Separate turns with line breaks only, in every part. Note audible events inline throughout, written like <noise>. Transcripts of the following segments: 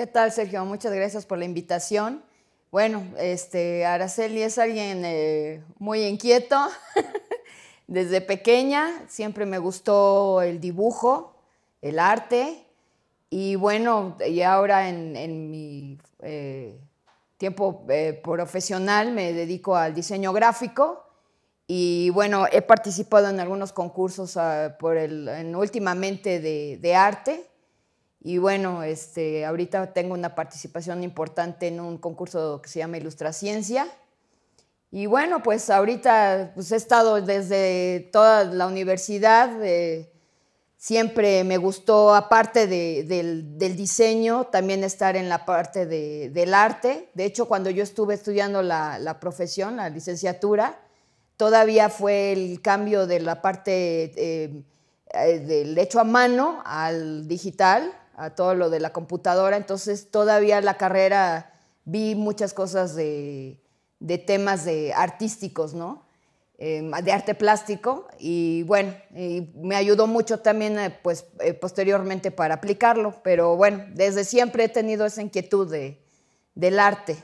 ¿Qué tal, Sergio? Muchas gracias por la invitación. Bueno, este, Araceli es alguien eh, muy inquieto. <laughs> Desde pequeña siempre me gustó el dibujo, el arte. Y bueno, y ahora en, mi eh, tiempo eh, profesional me dedico al diseño gráfico. Y bueno, he participado en algunos concursos ah, últimamente de arte y bueno, este, ahorita tengo una participación importante en un concurso que se llama Ilustraciencia. Y bueno, pues ahorita pues he estado desde toda la universidad, eh, siempre me gustó, aparte del, diseño, también estar en la parte del arte. De hecho, cuando yo estuve estudiando la, profesión, la licenciatura, todavía fue el cambio de la parte eh, eh, del hecho a mano al digital a todo lo de la computadora, entonces todavía en la carrera vi muchas cosas de, temas de artísticos, ¿no? Em, de arte plástico y bueno, me ayudó mucho también eh, pues eh, posteriormente para aplicarlo, pero bueno, desde siempre he tenido esa inquietud del arte.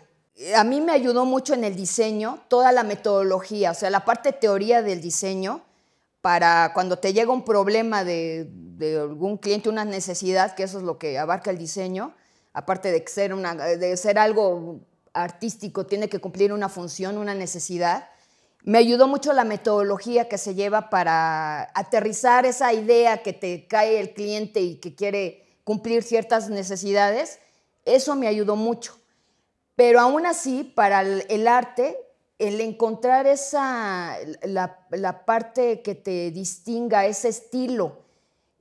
A mí me ayudó mucho en el diseño toda la metodología, o sea, la parte teoría del diseño, para cuando te llega un problema de, algún cliente, una necesidad, que eso es lo que abarca el diseño, aparte de ser, de ser algo artístico, tiene que cumplir una función, una necesidad. Me ayudó mucho la metodología que se lleva para aterrizar esa idea que te cae el cliente y que quiere cumplir ciertas necesidades. Eso me ayudó mucho. Pero aún así, para el arte, el encontrar esa, la, parte que te distinga, ese estilo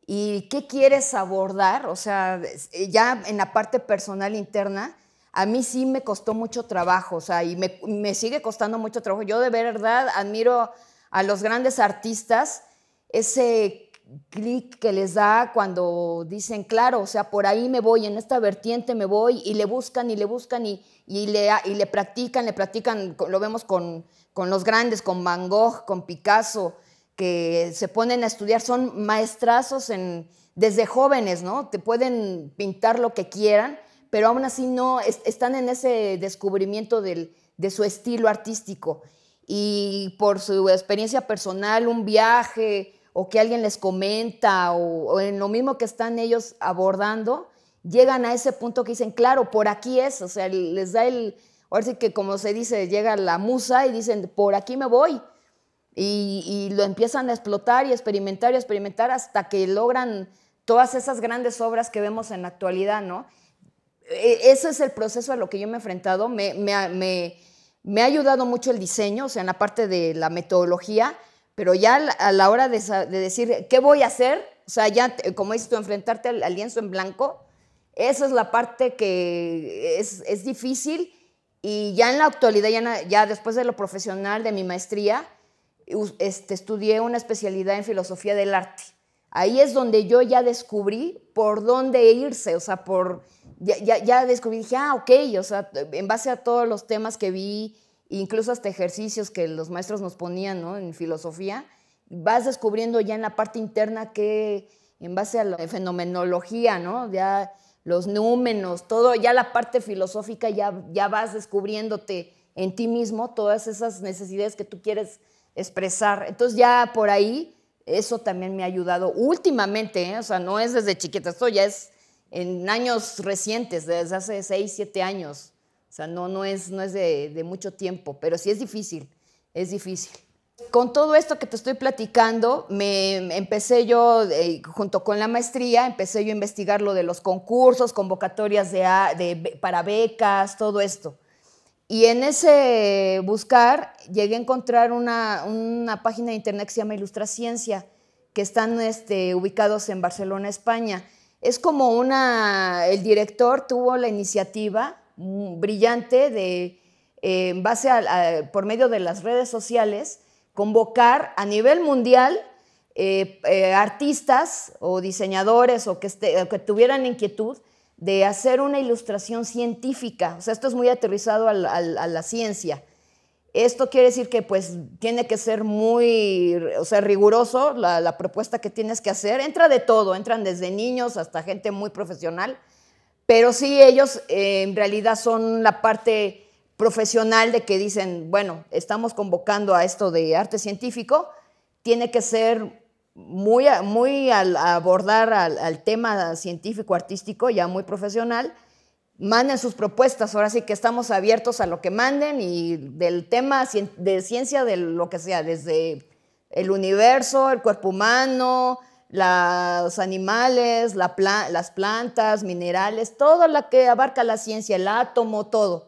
y qué quieres abordar, o sea, ya en la parte personal interna, a mí sí me costó mucho trabajo, o sea, y me, me sigue costando mucho trabajo. Yo de verdad admiro a los grandes artistas ese clic que les da cuando dicen, claro, o sea, por ahí me voy, en esta vertiente me voy, y le buscan y le buscan y, y, le, y le practican, le practican, lo vemos con, los grandes, con Van Gogh, con Picasso, que se ponen a estudiar, son maestrazos en, desde jóvenes, ¿no? Te pueden pintar lo que quieran, pero aún así no, están en ese descubrimiento de su estilo artístico. Y por su experiencia personal, un viaje, o que alguien les comenta o, en lo mismo que están ellos abordando, llegan a ese punto que dicen, claro, por aquí es, o sea, les da el, ahora sí que como se dice, llega la musa y dicen, por aquí me voy. Y, lo empiezan a explotar y experimentar y experimentar hasta que logran todas esas grandes obras que vemos en la actualidad, ¿no? E, ese es el proceso a lo que yo me he enfrentado. Me, me ha ayudado mucho el diseño, o sea, en la parte de la metodología, pero ya a la hora de, decir, ¿qué voy a hacer? O sea, ya, eh, como dices tú, enfrentarte al, lienzo en blanco, esa es la parte que es, es difícil. Y ya en la actualidad, ya, ya, después de lo profesional, de mi maestría, este, estudié una especialidad en filosofía del arte. Ahí es donde yo ya descubrí por dónde irse, o sea, por, ya, ya, ya descubrí, dije, ah, ok, o sea, en base a todos los temas que vi, incluso hasta ejercicios que los maestros nos ponían en filosofía, vas descubriendo ya en la parte interna que en base a la fenomenología, ¿no? ya los númenos, todo, ya la parte filosófica, ya, ya vas descubriéndote en ti mismo todas esas necesidades que tú quieres expresar. Entonces ya por ahí eso también me ha ayudado últimamente, ¿eh? o sea, no es desde chiquita, esto ya es en años recientes, desde hace 6, siete años o sea, no, no es, no es de, mucho tiempo, pero sí es difícil, es difícil. Con todo esto que te estoy platicando, me empecé yo, eh, junto con la maestría, empecé yo a investigar lo de los concursos, convocatorias de, para becas, todo esto. Y en ese buscar llegué a encontrar una, una página de internet que se llama Ilustra Ciencia, que están este, ubicados en Barcelona, España. Es como una, el director tuvo la iniciativa Mm, brillante de, eh, base por medio de las redes sociales, convocar a nivel mundial eh, eh, artistas o diseñadores este, o que, tuvieran inquietud de hacer una ilustración científica. O sea, esto es muy aterrizado a la ciencia. Esto quiere decir que pues tiene que ser muy, o sea, riguroso la propuesta que tienes que hacer. Entra de todo, entran desde niños hasta gente muy profesional pero sí, ellos eh, en realidad son la parte profesional de que dicen, bueno, estamos convocando a esto de arte científico, tiene que ser muy, muy al abordar al tema científico, artístico, ya muy profesional. Manden sus propuestas, ahora sí que estamos abiertos a lo que manden y del tema de ciencia, de lo que sea, desde el universo, el cuerpo humano, los animales, las plantas, minerales, todo lo que abarca la ciencia, el átomo, todo.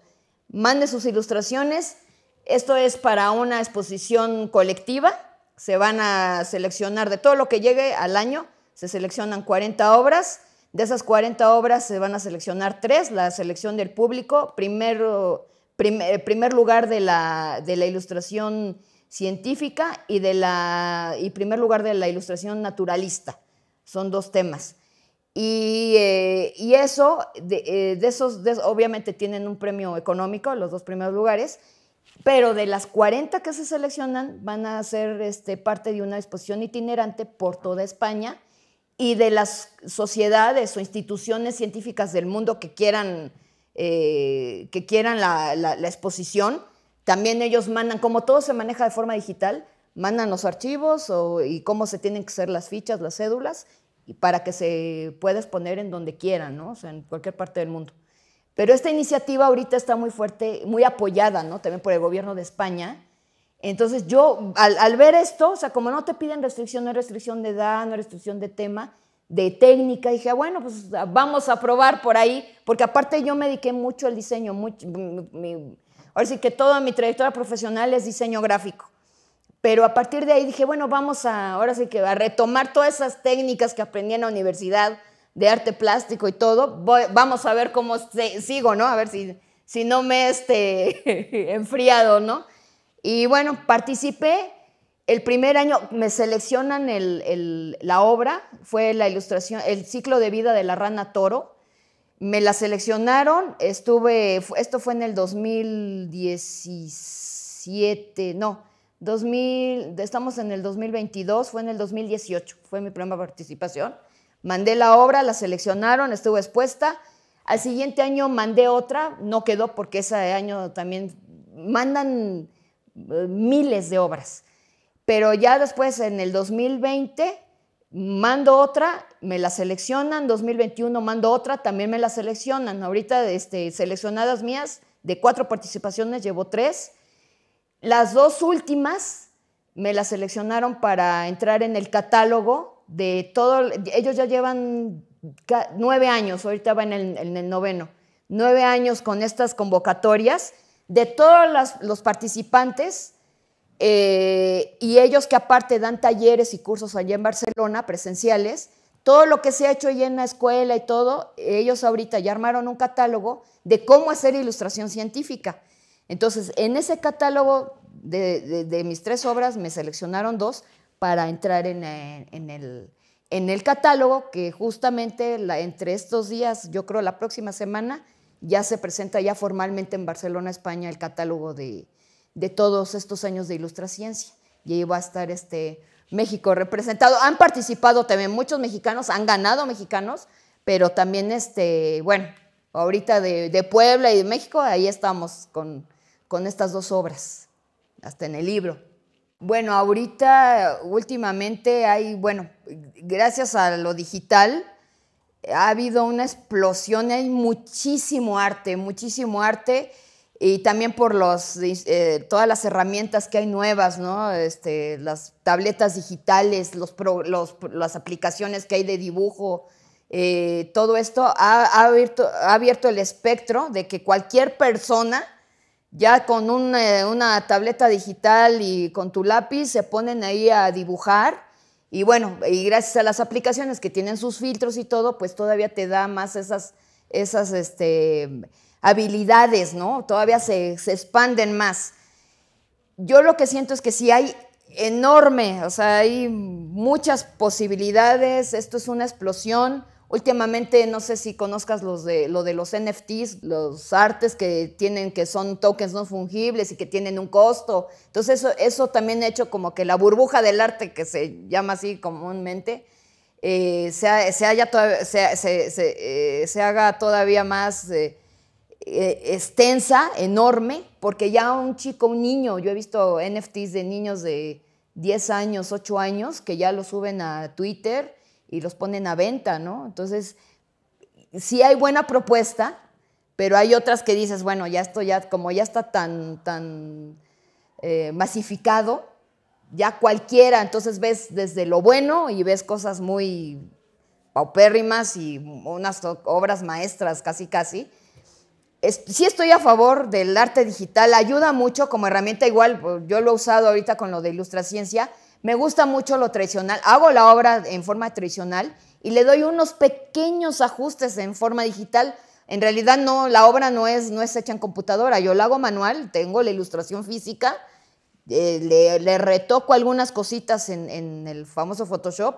Mande sus ilustraciones. Esto es para una exposición colectiva. Se van a seleccionar de todo lo que llegue al año, se seleccionan 40 obras. De esas 40 obras se van a seleccionar tres, la selección del público, primero, eh, primer, lugar de la, de la ilustración científica y, de la, primer lugar de la ilustración naturalista. Son dos temas. Y, eh, eso, de, eh, esos, obviamente tienen un premio económico, los dos primeros lugares, pero de las 40 que se seleccionan van a ser este, parte de una exposición itinerante por toda España y de las sociedades o instituciones científicas del mundo que quieran, eh, que quieran la exposición también ellos mandan, como todo se maneja de forma digital, mandan los archivos y cómo se tienen que hacer las fichas, las cédulas, y para que se pueda exponer en donde quieran, ¿no? sea, en cualquier parte del mundo. Pero esta iniciativa ahorita está muy fuerte, muy apoyada, ¿no? También por el gobierno de España. Entonces yo, al, ver esto, o sea, como no te piden restricción, no hay restricción de edad, no hay restricción de tema, de técnica, dije, ah, bueno, pues vamos a probar por ahí, porque aparte yo me dediqué mucho al diseño, mucho, mi, Ahora sí que toda mi trayectoria profesional es diseño gráfico. Pero a partir de ahí dije, bueno, vamos a, ahora sí que a retomar todas esas técnicas que aprendí en la universidad de arte plástico y todo. vamos a ver cómo sigo, ¿no? A ver si, si no me este <laughs> enfriado, ¿no? Y bueno, participé. El primer año me seleccionan la obra, fue la ilustración, el ciclo de vida de la rana toro me la seleccionaron, estuve, esto fue en el 2017, no, 2000, estamos en el 2022, fue en el 2018, fue mi primera participación. Mandé la obra, la seleccionaron, estuve expuesta. Al siguiente año mandé otra, no quedó porque ese año también mandan eh, miles de obras. Pero ya después, en el 2020, mando otra me la seleccionan, 2021 mando otra, también me la seleccionan. Ahorita este, seleccionadas mías, de cuatro participaciones llevo tres. Las dos últimas me las seleccionaron para entrar en el catálogo de todo, ellos ya llevan nueve años, ahorita va en el, noveno, nueve años con estas convocatorias de todos los participantes eh, y ellos que aparte dan talleres y cursos allá en Barcelona presenciales, todo lo que se ha hecho ahí en la escuela y todo, ellos ahorita ya armaron un catálogo de cómo hacer ilustración científica. Entonces, en ese catálogo de, mis tres obras me seleccionaron dos para entrar en, el, en el, catálogo que justamente la, entre estos días, yo creo la próxima semana, ya se presenta ya formalmente en Barcelona, España, el catálogo de, todos estos años de Ilustraciencia. Y ahí va a estar este, México representado. Han participado también muchos mexicanos, han ganado mexicanos, pero también, este, bueno, ahorita de, Puebla y de México, ahí estamos con, con estas dos obras, hasta en el libro. Bueno, ahorita últimamente hay, bueno, gracias a lo digital, ha habido una explosión, hay muchísimo arte, muchísimo arte y también por los, eh, todas las herramientas que hay nuevas, ¿no? Este, las tabletas digitales, los las aplicaciones que hay de dibujo, eh, todo esto ha, abierto, ha, abierto, el espectro de que cualquier persona, ya con una, eh, una tableta digital y con tu lápiz, se ponen ahí a dibujar. Y bueno, y gracias a las aplicaciones que tienen sus filtros y todo, pues todavía te da más esas, esas, este, habilidades, ¿no? Todavía se, se expanden más. Yo lo que siento es que si hay enorme, o sea, hay muchas posibilidades, esto es una explosión. Últimamente, no sé si conozcas los de, lo de los NFTs, los artes que tienen, que son tokens no fungibles y que tienen un costo. Entonces, eso, eso también ha hecho como que la burbuja del arte, que se llama así comúnmente, eh, se, se, haya, eh, se, haga todavía más... Eh, eh, extensa, enorme, porque ya un chico, un niño, yo he visto NFTs de niños de 10 años, 8 años, que ya los suben a Twitter y los ponen a venta, ¿no? Entonces, sí hay buena propuesta, pero hay otras que dices, bueno, ya esto ya, como ya está tan, tan eh, masificado, ya cualquiera, entonces ves desde lo bueno y ves cosas muy paupérrimas y unas obras maestras casi casi, sí estoy a favor del arte digital, ayuda mucho como herramienta igual, pues, yo lo he usado ahorita con lo de Ciencia, me gusta mucho lo tradicional, hago la obra en forma tradicional y le doy unos pequeños ajustes en forma digital. En realidad no, la obra no es, no es hecha en computadora, yo la hago manual, tengo la ilustración física, eh, le, retoco algunas cositas en, el famoso Photoshop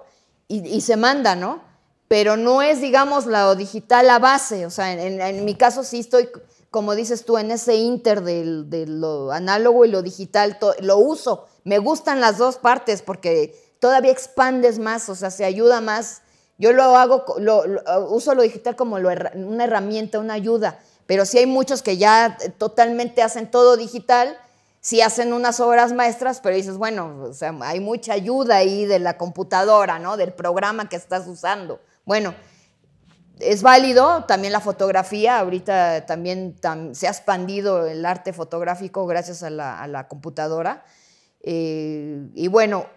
y, y se manda, ¿no? pero no es, digamos, lo digital a base. O sea, en, mi caso sí estoy, como dices tú, en ese inter de, lo análogo y lo digital, lo uso. Me gustan las dos partes porque todavía expandes más, o sea, se ayuda más. Yo lo hago, lo, uso lo digital como lo, una herramienta, una ayuda, pero sí hay muchos que ya totalmente hacen todo digital, sí hacen unas obras maestras, pero dices, bueno, o sea, hay mucha ayuda ahí de la computadora, ¿no? Del programa que estás usando bueno, es válido también la fotografía, ahorita también se ha expandido el arte fotográfico gracias a la, computadora. Eh, y bueno,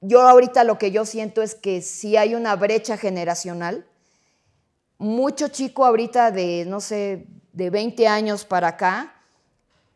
yo ahorita lo que yo siento es que si hay una brecha generacional. Mucho chico ahorita de, no sé, de 20 años para acá,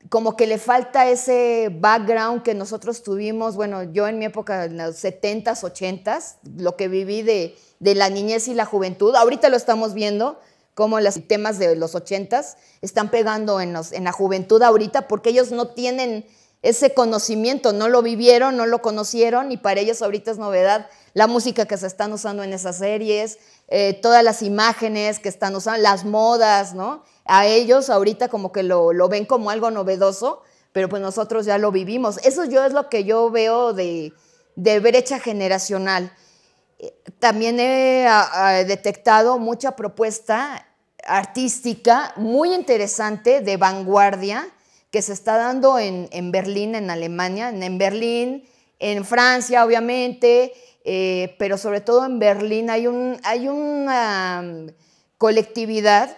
como que le falta ese background que nosotros tuvimos, bueno, yo en mi época, en los 70s, 80s, lo que viví de de la niñez y la juventud. Ahorita lo estamos viendo, como los temas de los ochentas están pegando en, la juventud ahorita porque ellos no tienen ese conocimiento, no lo vivieron, no lo conocieron y para ellos ahorita es novedad la música que se están usando en esas series, eh, todas las imágenes que están usando, las modas, ¿no? A ellos ahorita como que lo, ven como algo novedoso, pero pues nosotros ya lo vivimos. Eso yo es lo que yo veo de, de brecha generacional también he detectado mucha propuesta artística muy interesante de vanguardia que se está dando en, Berlín, en Alemania, en, Berlín, en Francia, obviamente, eh, pero sobre todo en Berlín hay, un, hay una um, colectividad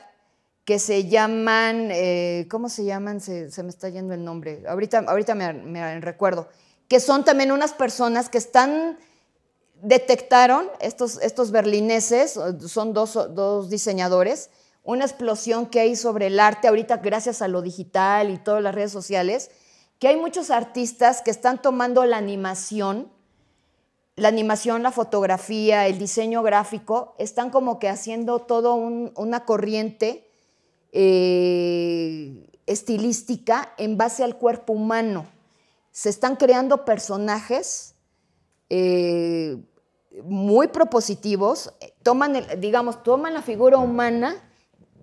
que se llaman, eh, ¿cómo se llaman? Se, me está yendo el nombre, ahorita, ahorita me recuerdo, que son también unas personas que están detectaron estos, estos berlineses, son dos, diseñadores, una explosión que hay sobre el arte ahorita gracias a lo digital y todas las redes sociales, que hay muchos artistas que están tomando la animación, la animación, la fotografía, el diseño gráfico, están como que haciendo todo una corriente eh, estilística en base al cuerpo humano. Se están creando personajes eh, muy propositivos, eh, toman, digamos, toman la figura humana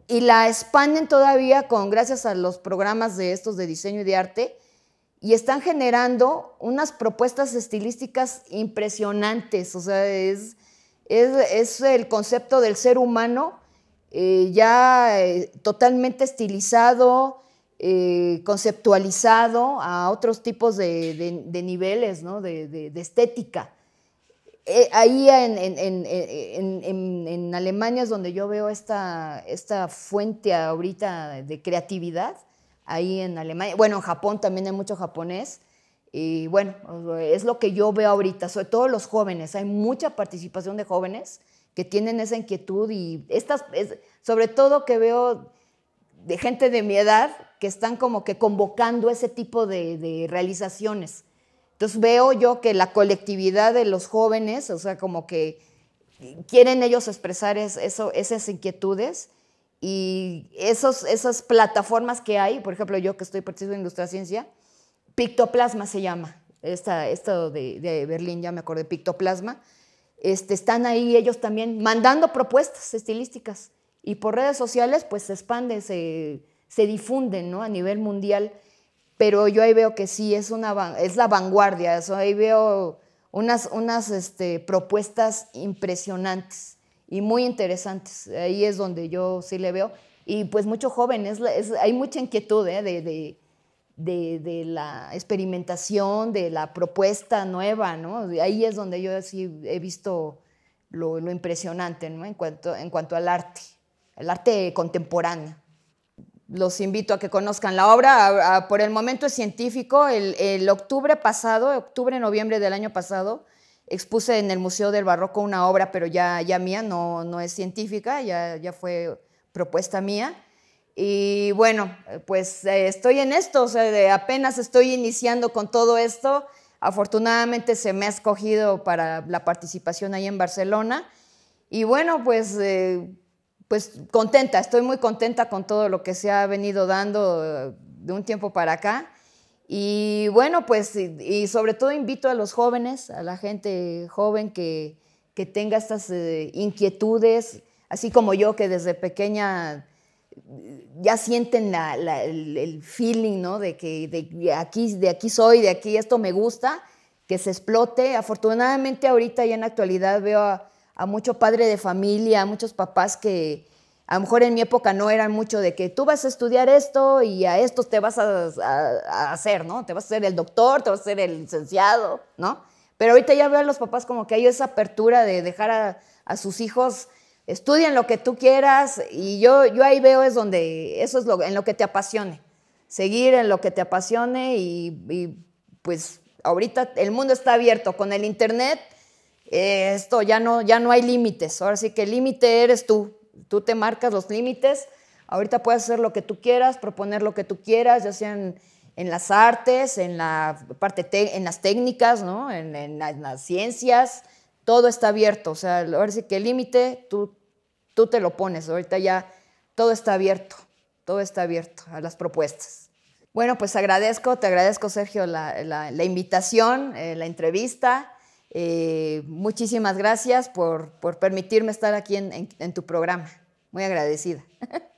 y la expanden todavía con gracias a los programas de estos de diseño y de arte y están generando unas propuestas estilísticas impresionantes, o sea, es, es, es el concepto del ser humano eh, ya eh, totalmente estilizado, conceptualizado a otros tipos de, de, niveles, ¿no? de, de estética. Eh, ahí en, en, en, en, Alemania es donde yo veo esta, esta fuente ahorita de creatividad, ahí en Alemania, bueno, en Japón también hay mucho japonés, y bueno, es lo que yo veo ahorita, sobre todo los jóvenes, hay mucha participación de jóvenes que tienen esa inquietud y estas, sobre todo que veo de gente de mi edad que están como que convocando ese tipo de, de realizaciones entonces veo yo que la colectividad de los jóvenes, o sea, como que quieren ellos expresar eso, esas inquietudes y esos, esas plataformas que hay, por ejemplo, yo que estoy participando en Industria Ciencia, Pictoplasma se llama, esta, de, de, Berlín, ya me acordé, Pictoplasma, este, están ahí ellos también mandando propuestas estilísticas y por redes sociales pues se expanden, se, se difunden ¿no? a nivel mundial pero yo ahí veo que sí, es, una, es la vanguardia, eso, ahí veo unas, unas este, propuestas impresionantes y muy interesantes, ahí es donde yo sí le veo, y pues mucho joven, hay mucha inquietud ¿eh? de, de de, la experimentación, de la propuesta nueva, ¿no? Ahí es donde yo sí he visto lo, lo impresionante, ¿no? En cuanto, en cuanto al arte, el arte contemporáneo los invito a que conozcan la obra. por el momento es científico. El, octubre pasado, octubre, noviembre del año pasado, expuse en el Museo del Barroco una obra, pero ya, ya mía, no, no es científica, ya, ya fue propuesta mía. Y bueno, pues eh, estoy en esto, o sea, apenas estoy iniciando con todo esto. Afortunadamente se me ha escogido para la participación ahí en Barcelona. Y bueno, pues eh, pues contenta, estoy muy contenta con todo lo que se ha venido dando eh, de un tiempo para acá. Y bueno, pues y, sobre todo invito a los jóvenes, a la gente joven que, tenga estas eh, inquietudes, así como yo que desde pequeña eh, ya sienten el, feeling, ¿no? De que de aquí, de aquí soy, de aquí esto me gusta, que se explote. Afortunadamente ahorita y en la actualidad veo a, a mucho padre de familia, a muchos papás que a lo mejor en mi época no eran mucho de que tú vas a estudiar esto y a esto te vas a, hacer, ¿no? Te vas a ser el doctor, te vas a ser el licenciado, ¿no? Pero ahorita ya veo a los papás como que hay esa apertura de dejar a, sus hijos estudien lo que tú quieras y yo, yo ahí veo es donde eso es lo, en lo que te apasione, seguir en lo que te apasione y, y pues ahorita el mundo está abierto con el internet eh, esto ya no, ya no hay límites. Ahora sí que el límite eres tú. Tú te marcas los límites. Ahorita puedes hacer lo que tú quieras, proponer lo que tú quieras, ya sea en las artes, en, la parte en las técnicas, ¿no? en, las ciencias, todo está abierto. O sea, ahora sí que el límite tú, te lo pones. Ahorita ya todo está abierto, todo está abierto a las propuestas. Bueno, pues agradezco, te agradezco Sergio la, invitación, eh, la entrevista. Eh, muchísimas gracias por, permitirme estar aquí en tu programa. Muy agradecida. <laughs>